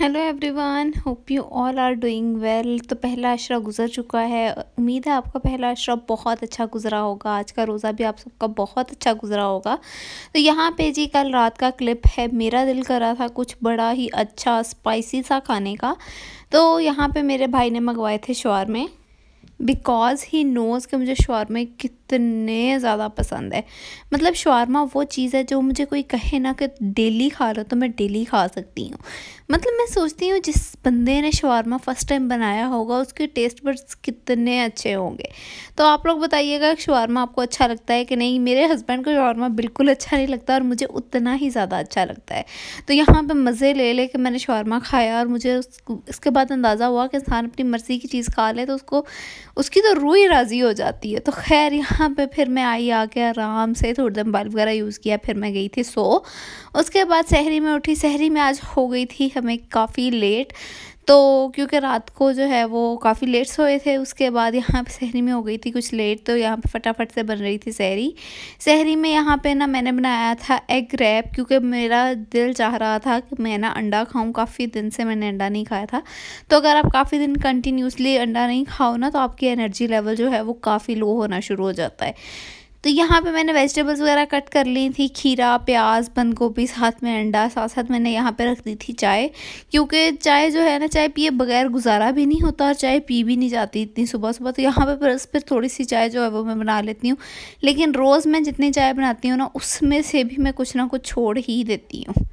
Hello everyone hope you all are doing well तो पहला अशरा गुजर चुका है उम्मीद है आपका पहला अशरा बहुत अच्छा गुजरा होगा आज का रोज़ा भी आप सबका बहुत अच्छा गुजरा होगा तो यहाँ पे जी कल रात का क्लिप है मेरा दिल कर रहा था कुछ बड़ा ही अच्छा स्पाइसी सा खाने का तो यहाँ पे मेरे भाई ने मंगवाए थे शौरमे बिकॉज़ ही नोज़ कि मुझे शवारमा कितने ज़्यादा पसंद है मतलब शवारमा वो चीज़ है जो मुझे कोई कहे ना कि डेली खा लो तो मैं डेली खा सकती हूँ मतलब मैं सोचती हूँ जिस बंदे ने शवरमा फ़र्स्ट टाइम बनाया होगा उसके टेस्ट बड्स कितने अच्छे होंगे तो आप लोग बताइएगा शवरमा आपको अच्छा लगता है कि नहीं मेरे हस्बैंड को शवरमा बिल्कुल अच्छा नहीं लगता और मुझे उतना ही ज़्यादा अच्छा लगता है तो यहाँ पर मज़े ले ले कि मैंने शवरमा खाया और मुझे इसके बाद अंदाज़ा हुआ कि इंसान अपनी मर्ज़ी की चीज़ खा ले तो उसको उसकी तो रू ही राज़ी हो जाती है तो खैर यहाँ पर फिर मैं आई आके आराम से थोड़ी देर बाल वगैरह यूज़ किया फिर मैं गई थी सो उसके बाद शहरी में उठी शहरी में आज हो गई थी हमें काफ़ी लेट तो क्योंकि रात को जो है वो काफ़ी लेट सोए थे उसके बाद यहाँ पे शहरी में हो गई थी कुछ लेट तो यहाँ पे फटाफट से बन रही थी शहरी शहरी में यहाँ पे ना मैंने बनाया था एग रैप क्योंकि मेरा दिल चाह रहा था कि मैं ना अंडा खाऊं काफ़ी दिन से मैंने अंडा नहीं खाया था तो अगर आप काफ़ी दिन कंटिन्यूसली अंडा नहीं खाओ ना तो आपकी एनर्जी लेवल जो है वो काफ़ी लो होना शुरू हो जाता है तो यहाँ पे मैंने वेजिटेबल्स वगैरह कट कर ली थी खीरा प्याज बंद गोभी साथ में अंडा साथ साथ मैंने यहाँ पे रख दी थी चाय क्योंकि चाय जो है ना चाय पिए बगैर गुजारा भी नहीं होता और चाय पी भी नहीं जाती इतनी सुबह सुबह तो यहाँ पे बस फिर थोड़ी सी चाय जो है वो मैं बना लेती हूँ लेकिन रोज़ मैं जितनी चाय बनाती हूँ ना उसमें से भी मैं कुछ ना कुछ छोड़ ही देती हूँ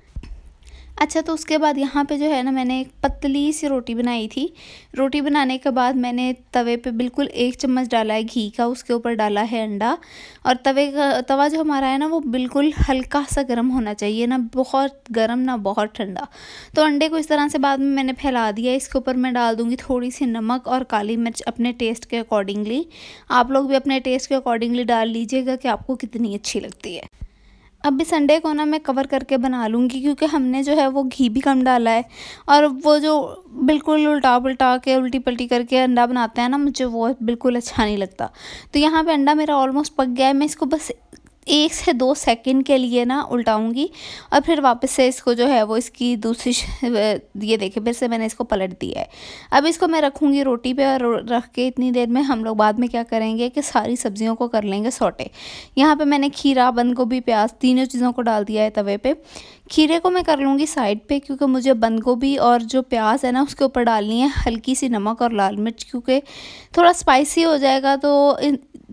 अच्छा तो उसके बाद यहाँ पे जो है ना मैंने एक पतली सी रोटी बनाई थी रोटी बनाने के बाद मैंने तवे पे बिल्कुल एक चम्मच डाला है घी का उसके ऊपर डाला है अंडा और तवे का तवा जो हमारा है ना वो बिल्कुल हल्का सा गर्म होना चाहिए ना बहुत गर्म ना बहुत ठंडा तो अंडे को इस तरह से बाद में मैंने फैला दिया इसके ऊपर मैं डाल दूँगी थोड़ी सी नमक और काली मिर्च अपने टेस्ट के अकॉर्डिंगली आप लोग भी अपने टेस्ट के अकॉर्डिंगली डाल लीजिएगा कि आपको कितनी अच्छी लगती है अभी संडे को ना मैं कवर करके बना लूँगी क्योंकि हमने जो है वो घी भी कम डाला है और वो जो बिल्कुल उल्टा पुलटा के उल्टी पल्टी करके अंडा बनाते हैं ना मुझे वो बिल्कुल अच्छा नहीं लगता तो यहाँ पे अंडा मेरा ऑलमोस्ट पक गया है मैं इसको बस एक से दो सेकंड के लिए ना उल्टाऊंगी और फिर वापस से इसको जो है वो इसकी दूसरी ये देखे फिर से मैंने इसको पलट दिया है अब इसको मैं रखूँगी रोटी पे और रख के इतनी देर में हम लोग बाद में क्या करेंगे कि सारी सब्जियों को कर लेंगे सोटे यहाँ पे मैंने खीरा बंद गोभी प्याज तीनों चीज़ों को डाल दिया है तवे पर खीरे को मैं कर लूँगी साइड पर क्योंकि मुझे बंद गोभी और जो प्याज है ना उसके ऊपर डालनी है हल्की सी नमक और लाल मिर्च क्योंकि थोड़ा स्पाइसी हो जाएगा तो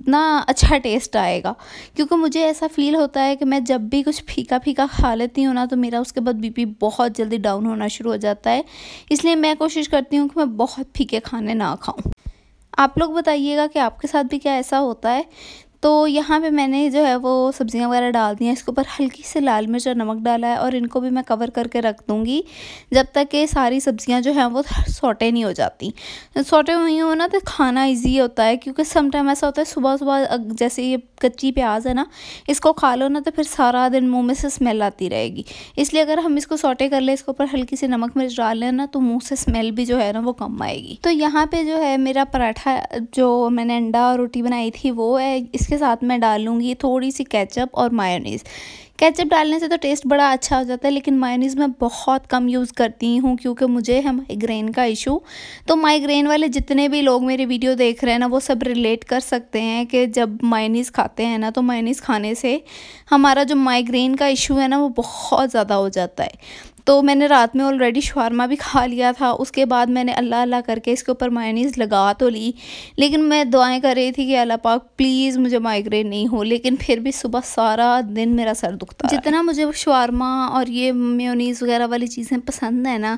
इतना अच्छा टेस्ट आएगा क्योंकि मुझे ऐसा फील होता है कि मैं जब भी कुछ फीका फीका खा लेती हूँ ना तो मेरा उसके बाद बीपी बहुत जल्दी डाउन होना शुरू हो जाता है इसलिए मैं कोशिश करती हूँ कि मैं बहुत फीके खाने ना खाऊँ आप लोग बताइएगा कि आपके साथ भी क्या ऐसा होता है तो यहाँ पे मैंने जो है वो सब्ज़ियाँ वगैरह डाल दी हैं इसके ऊपर हल्की से लाल मिर्च और नमक डाला है और इनको भी मैं कवर करके रख दूँगी जब तक कि सारी सब्ज़ियाँ जो हैं वो सोटे नहीं हो जाती सोटे हुई हो ना तो खाना ईजी होता है क्योंकि समटाइम ऐसा होता है सुबह सुबह जैसे ये कच्ची प्याज है ना इसको खा लो ना तो फिर सारा दिन मुँह में से स्मेल आती रहेगी इसलिए अगर हम इसको सोटे कर लें इसके ऊपर हल्की सी नमक मिर्च डाल लें ना तो मुँह से स्मेल भी जो है ना वो कम आएगी तो यहाँ पर जो है मेरा पराठा जो मैंने अंडा और रोटी बनाई थी वो है इस इसके साथ मैं डालूँगी थोड़ी सी केचप और मायोनीज़ केचप डालने से तो टेस्ट बड़ा अच्छा हो जाता है लेकिन मायोनीज़ मैं बहुत कम यूज़ करती हूँ क्योंकि मुझे है माइग्रेन का इशू तो माइग्रेन वाले जितने भी लोग मेरे वीडियो देख रहे हैं ना वो सब रिलेट कर सकते हैं कि जब मायोनीज़ खाते हैं ना तो मायोनीस खाने से हमारा जो माइग्रेन का इशू है ना वो बहुत ज़्यादा हो जाता है तो मैंने रात में ऑलरेडी शवरमा भी खा लिया था उसके बाद मैंने अल्लाह अल्लाह करके इसके ऊपर मायनीज़ लगा तो ली लेकिन मैं दुआएं कर रही थी कि अल्लाह पाक प्लीज़ मुझे माइग्रेन नहीं हो लेकिन फिर भी सुबह सारा दिन मेरा सर दुखता जितना मुझे शवरमा और ये म्योनीज़ वगैरह वाली चीज़ें पसंद है ना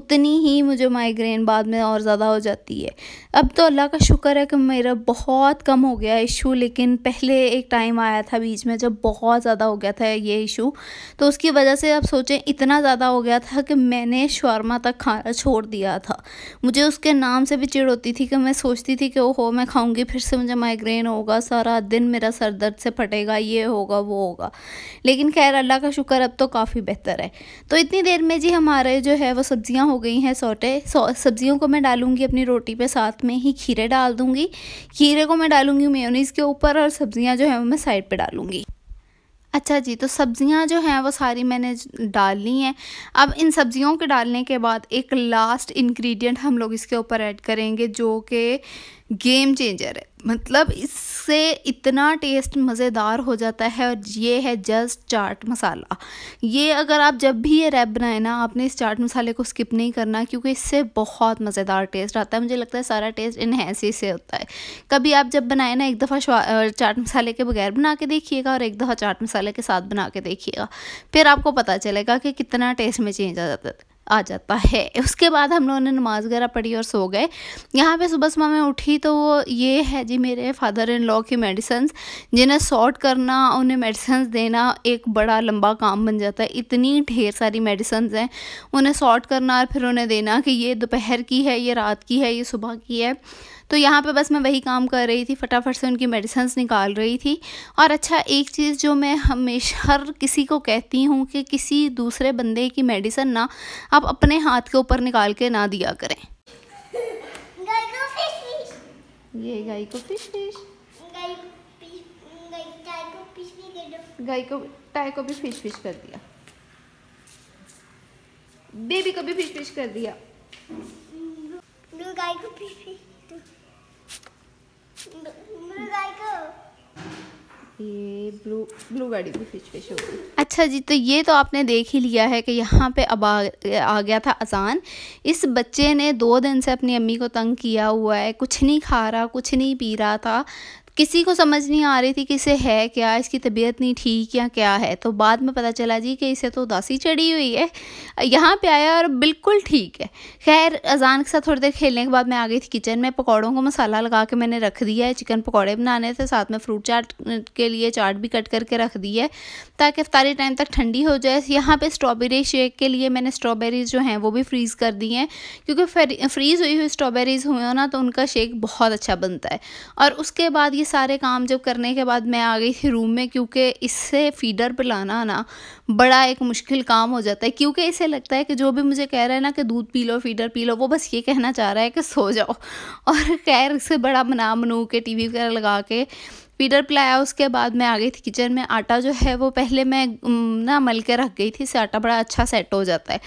उतनी ही मुझे माइग्रेन बाद में और ज़्यादा हो जाती है अब तो अल्लाह का शुक्र है कि मेरा बहुत कम हो गया इशू लेकिन पहले एक टाइम आया था बीच में जब बहुत ज़्यादा हो गया था ये इशू तो उसकी वजह से आप सोचें इतना ज़्यादा हो गया था कि मैंने शौरमा तक खाना छोड़ दिया था मुझे उसके नाम से भी चिड़ होती थी कि मैं सोचती थी कि ओहो मैं खाऊंगी फिर से मुझे माइग्रेन होगा सारा दिन मेरा सर दर्द से फटेगा ये होगा वो होगा लेकिन खैर अल्लाह का शुक्र अब तो काफ़ी बेहतर है तो इतनी देर में जी हमारे जो है वो सब्ज़ियाँ हो गई हैं सोटे सब्ज़ियों को मैं डालूँगी अपनी रोटी पे साथ में ही खीरे डाल दूँगी खीरे को मैं डालूँगी मेयोनीज़ के ऊपर और सब्ज़ियाँ जो है वो मैं साइड पर डालूँगी अच्छा जी तो सब्ज़ियाँ जो हैं वो सारी मैंने डाल ली हैं अब इन सब्ज़ियों के डालने के बाद एक लास्ट इंग्रेडिएंट हम लोग इसके ऊपर ऐड करेंगे जो कि गेम चेंजर है मतलब इससे इतना टेस्ट मज़ेदार हो जाता है और ये है जस्ट चाट मसाला ये अगर आप जब भी ये रैप बनाए ना आपने इस चाट मसाले को स्किप नहीं करना क्योंकि इससे बहुत मज़ेदार टेस्ट आता है मुझे लगता है सारा टेस्ट इन्हेंस से होता है कभी आप जब बनाए ना एक दफ़ा चाट मसाले के बगैर बना के देखिएगा और एक दफ़ा चाट मसाले के साथ बना के देखिएगा फिर आपको पता चलेगा कि कितना टेस्ट में चेंज आ जाता है आ जाता है उसके बाद हम लोगों ने नमाज वगैरह पढ़ी और सो गए यहाँ पे सुबह सुबह मैं उठी तो वो ये है जी मेरे फादर इन लॉ की मेडिसन जिन्हें सॉर्ट करना उन्हें मेडिसन देना एक बड़ा लंबा काम बन जाता है इतनी ढेर सारी मेडिसन्स हैं उन्हें सॉर्ट करना और फिर उन्हें देना कि ये दोपहर की है ये रात की है ये सुबह की है तो यहाँ पे बस मैं वही काम कर रही थी फटाफट से उनकी मेडिसन्स निकाल रही थी और अच्छा एक चीज़ जो मैं हमेशा हर किसी को कहती हूँ कि किसी दूसरे बंदे की मेडिसन ना आप अपने हाथ के ऊपर निकाल के ना दिया करें गाय को फिश फिश गाय को टाई को भी फिश फिश कर दिया बेबी को भी फिश फिश कर दिया गाय को फिश फिश ये ब्लू ब्लू गाड़ी भी फिश अच्छा जी तो ये तो आपने देख ही लिया है कि यहाँ पे अब आ, आ गया था अजान इस बच्चे ने दो दिन से अपनी अम्मी को तंग किया हुआ है कुछ नहीं खा रहा कुछ नहीं पी रहा था किसी को समझ नहीं आ रही थी कि इसे है क्या इसकी तबीयत नहीं ठीक या क्या है तो बाद में पता चला जी कि इसे तो उदासी चढ़ी हुई है यहाँ पे आया और बिल्कुल ठीक है खैर अजान के साथ थोड़ी देर खेलने के बाद मैं आ गई थी किचन में पकौड़ों को मसाला लगा के मैंने रख दिया है चिकन पकौड़े बनाने थे साथ में फ्रूट चाट के लिए चाट भी कट करके रख दी है ताकि अफ्तारी टाइम तक ठंडी हो जाए यहाँ पर स्ट्रॉबेरी शेक के लिए मैंने स्ट्रॉबेरीज जो हैं वो भी फ्रीज़ कर दी हैं क्योंकि फ्रीज़ हुई हुई स्ट्रॉबेरीज़ हुई हो ना तो उनका शेक बहुत अच्छा बनता है और उसके बाद ये सारे काम जब करने के बाद मैं आ गई थी रूम में क्योंकि इससे फीडर पर लाना ना बड़ा एक मुश्किल काम हो जाता है क्योंकि इसे लगता है कि जो भी मुझे कह रहा है ना कि दूध पी लो फीडर पी लो वो बस ये कहना चाह रहा है कि सो जाओ और खैर इससे बड़ा मना मनू के टी वी वगैरह लगा के फीडर पिलाया उसके बाद मैं आ गई थी किचन में आटा जो है वो पहले मैं ना मल के रख गई थी इससे आटा बड़ा अच्छा सेट हो जाता है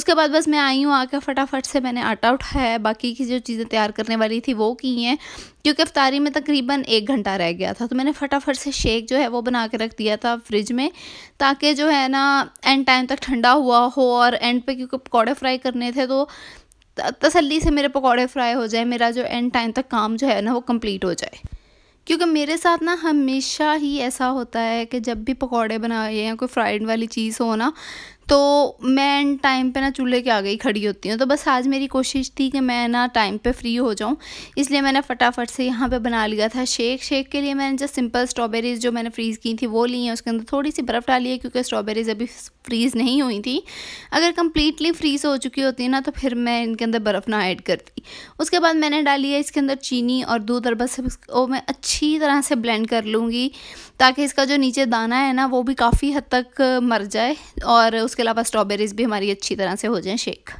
उसके बाद बस मैं आई हूँ आके फटाफट से मैंने आटा उठाया है बाकी की जो चीज़ें तैयार करने वाली थी वो की हैं क्योंकि अफ्तारी में तकरीबन एक घंटा रह गया था तो मैंने फटाफट से शेक जो है वो बना के रख दिया था फ्रिज में ताकि जो है ना एंड टाइम तक ठंडा हुआ हो और एंड पे क्योंकि पकौड़े फ्राई करने थे तो तसल्ली से मेरे पकौड़े फ्राई हो जाए मेरा जो एंड टाइम तक काम जो है ना वो कम्प्लीट हो जाए क्योंकि मेरे साथ ना हमेशा ही ऐसा होता है कि जब भी पकौड़े बनाए या कोई फ्राइड वाली चीज़ हो ना तो मैं एंड टाइम पे ना चूल्हे के आ गई खड़ी होती हूँ तो बस आज मेरी कोशिश थी कि मैं ना टाइम पे फ्री हो जाऊँ इसलिए मैंने फटाफट से यहाँ पे बना लिया था शेक शेक के लिए मैंने जो सिंपल स्ट्रॉबेरीज़ जो मैंने फ्रीज़ की थी वो ली हैं उसके अंदर थोड़ी सी बर्फ़ डाली है क्योंकि स्ट्रॉबेरीज़ अभी फ्रीज़ नहीं हुई थी अगर कम्प्लीटली फ्रीज़ हो चुकी होती ना तो फिर मैं इनके अंदर बर्फ़ ना ऐड करती उसके बाद मैंने डाली है इसके अंदर चीनी और दूध और बस वो मैं अच्छी तरह से ब्लेंड कर लूँगी ताकि इसका जो नीचे दाना है ना वो भी काफ़ी हद तक मर जाए और उस उसके अलावा स्ट्रॉबेरीज़ भी हमारी अच्छी तरह से हो जाएँ शेक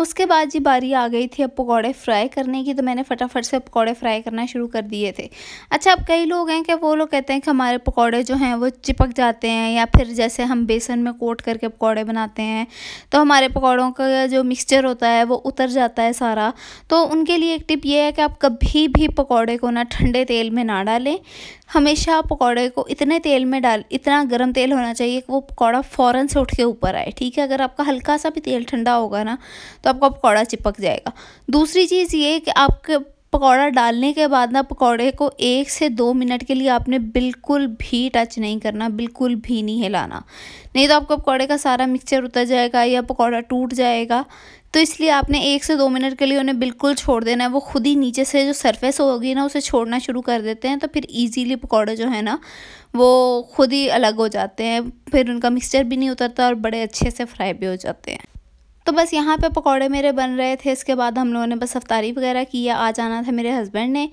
उसके बाद जी बारी आ गई थी अब पकौड़े फ्राई करने की तो मैंने फटाफट से पकौड़े फ्राई करना शुरू कर दिए थे अच्छा अब कई लोग हैं कि वो लोग कहते हैं कि हमारे पकौड़े जो हैं वो चिपक जाते हैं या फिर जैसे हम बेसन में कोट करके पकौड़े बनाते हैं तो हमारे पकौड़ों का जो मिक्सचर होता है वो उतर जाता है सारा तो उनके लिए एक टिप ये है कि आप कभी भी पकौड़े को ना ठंडे तेल में ना डालें हमेशा पकौड़े को इतने तेल में डाल इतना गर्म तेल होना चाहिए कि वो पकौड़ा फ़ौरन से उठ के ऊपर आए ठीक है अगर आपका हल्का सा भी तेल ठंडा होगा ना तो आपका पकौड़ा चिपक जाएगा दूसरी चीज़ ये कि आपके पकौड़ा डालने के बाद ना पकौड़े को एक से दो मिनट के लिए आपने बिल्कुल भी टच नहीं करना बिल्कुल भी नहीं हिलाना नहीं तो आपका पकौड़े का सारा मिक्सचर उतर जाएगा या पकौड़ा टूट जाएगा तो इसलिए आपने एक से दो मिनट के लिए उन्हें बिल्कुल छोड़ देना है वो खुद ही नीचे से जो सरफेस होगी ना उसे छोड़ना शुरू कर देते हैं तो फिर ईजीली पकौड़े जो है ना वो खुद ही अलग हो जाते हैं फिर उनका मिक्सचर भी नहीं उतरता और बड़े अच्छे से फ्राई भी हो जाते हैं तो बस यहाँ पे पकोड़े मेरे बन रहे थे इसके बाद हम लोगों ने बस अफ्तारी वगैरह किया आ जाना था मेरे हस्बैंड ने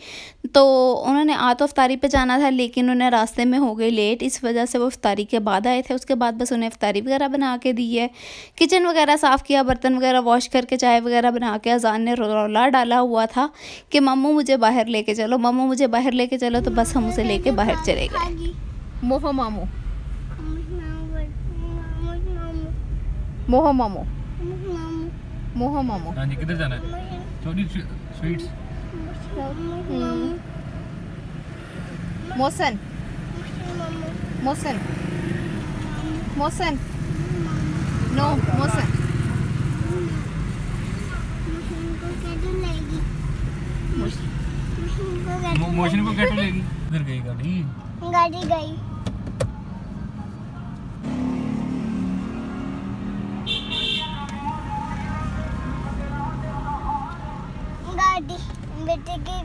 तो उन्होंने आ तो अफ्तारी पे जाना था लेकिन उन्हें रास्ते में हो गई लेट इस वजह से वो अफ्तारी के बाद आए थे उसके बाद बस उन्हें अफ्तारी वगैरह बना के दी है किचन वगैरह साफ़ किया बर्तन वगैरह वॉश करके चाय वगैरह बना के अजान ने रौला डाला हुआ था कि मम्मू मुझे बाहर लेके चलो मम्मू मुझे बाहर ले चलो तो बस हम उसे कर बाहर चले गए मोहो मामो मोहो मामो मोहो मोमो हां जी किधर जाना है छोटी स्वीट्स हम्म। Motion motion motion no motion motion को कैटो लेगी उधर गई गाड़ी गाड़ी गई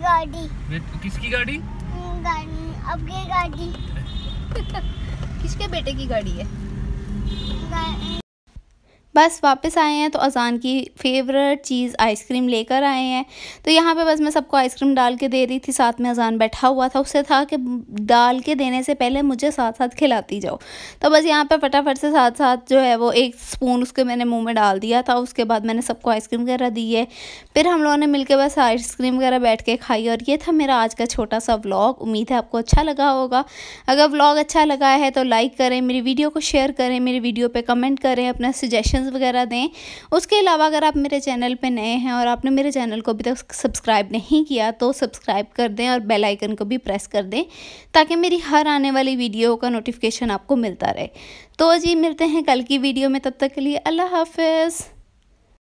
गाड़ी किसकी हम्म, गाड़ी आपकी गाड़ी किसके बेटे की गाड़ी है बस वापस आए हैं तो अजान की फेवरेट चीज़ आइसक्रीम लेकर आए हैं तो यहाँ पे बस मैं सबको आइसक्रीम डाल के दे रही थी साथ में अजान बैठा हुआ था उससे था कि डाल के देने से पहले मुझे साथ साथ खिलाती जाओ तो बस यहाँ पे फटाफट से साथ साथ जो है वो एक स्पून उसके मैंने मुँह में डाल दिया था उसके बाद मैंने सबको आइसक्रीम वगैरह दी है फिर हम लोगों ने मिलकर बस आइसक्रीम वगैरह बैठ के खाई और ये था मेरा आज का छोटा सा व्लॉग उम्मीद है आपको अच्छा लगा होगा अगर व्लॉग अच्छा लगा है तो लाइक करें मेरी वीडियो को शेयर करें मेरी वीडियो पर कमेंट करें अपना सजेशन सजेशंस वगैरह दें उसके अलावा अगर आप मेरे चैनल पे नए हैं और आपने मेरे चैनल को अभी तक सब्सक्राइब नहीं किया तो सब्सक्राइब कर दें और बेल आइकन को भी प्रेस कर दें ताकि मेरी हर आने वाली वीडियो का नोटिफिकेशन आपको मिलता रहे तो जी मिलते हैं कल की वीडियो में तब तक के लिए अल्लाह हाफिज़